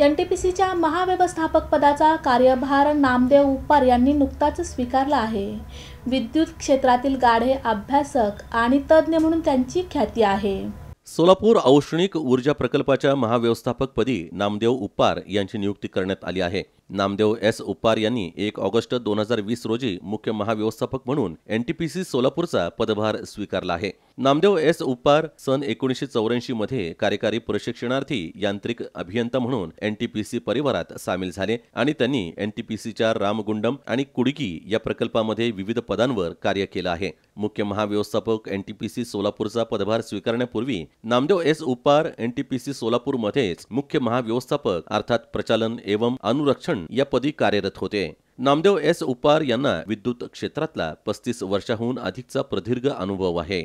N T P सीच्या महाव्यवस्थापक पदाचा कार्यभार नामदेव उपार यांनी नुकताच स्वीकारला आहे विद्युत क्षेत्रातील गाढे अभ्यासक आणि तज्ज्ञ म्हणून त्यांची ख्याती आहे सोलापूर औष्णिक ऊर्जा प्रकल्पाच्या महाव्यवस्थापकपदी नामदेव उप्पार यांची नियुक्ती करण्यात आली आहे नामदेव एस उप्पार यांनी एक ऑगस्ट दोन हजार वीस रोजी मुख्य महाव्यवस्थापक म्हणून एनटीपीसी सोलापूरचा पदभार स्वीकारला आहे नामदेव एस उप्पार सन एकोणीसशे चौऱ्याऐंशी मध्ये कार्यकारी प्रशिक्षणार्थी यांत्रिक अभियंता म्हणून एनटीपीसी परिवारात सामील झाले आणि त्यांनी एनटीपीसीच्या रामगुंडम आणि कुडकी या प्रकल्पामध्ये विविध पदांवर कार्य केलं आहे मुख्य महाव्यवस्थापक एन टी पी सी सोलापूरचा पदभार स्वीकारण्यापूर्वी Namdev S Upar N T P C सोलापूरमध्येच मुख्य महाव्यवस्थापक अर्थात प्रचालन एवं अनुरक्षण या पदी कार्यरत होते नामदेव एस उपार यांना विद्युत क्षेत्रातला पस्तीस वर्षाहून अधिकचा प्रदीर्घ अनुभव आहे